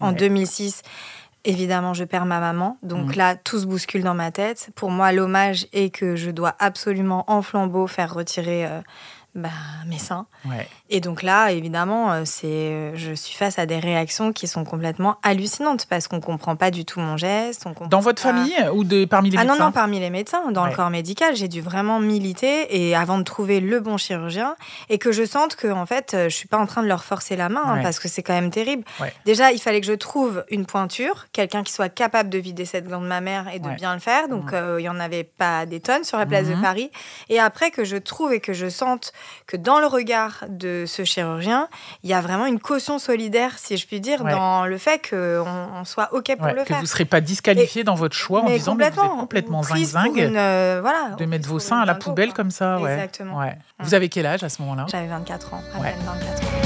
En 2006, évidemment, je perds ma maman. Donc mm. là, tout se bouscule dans ma tête. Pour moi, l'hommage est que je dois absolument en flambeau faire retirer euh, bah, mes Et donc là, évidemment, euh, c'est, euh, je suis face à des réactions qui sont complètement hallucinantes parce qu'on ne comprend pas du tout mon geste. dans votre famille ou parmi les médecins Ah non, non, parmi les médecins, dans le corps médical, j'ai dû vraiment militer et avant de trouver le bon chirurgien et que je sente que en fait, euh, je suis pas en train de leur forcer la main hein, parce que c'est quand même terrible. Déjà, il fallait que je trouve une pointure, quelqu'un qui soit capable de vider cette glande mammaire et de bien le faire. Donc, il n'y y en avait pas des tonnes sur la place de mhm. Paris. Et après que je trouve et que je sente que dans le regard de ce chirurgien, il y a vraiment une caution solidaire, si je puis dire, dans le fait qu'on soit OK pour le faire. Que vous ne serez pas disqualifié dans votre choix en disant que vous êtes complètement zing euh, de mettre vos seins à la poubelle comme ça. Exactement. Vous avez quel âge à ce moment-là J'avais 24 ans, 24 ans.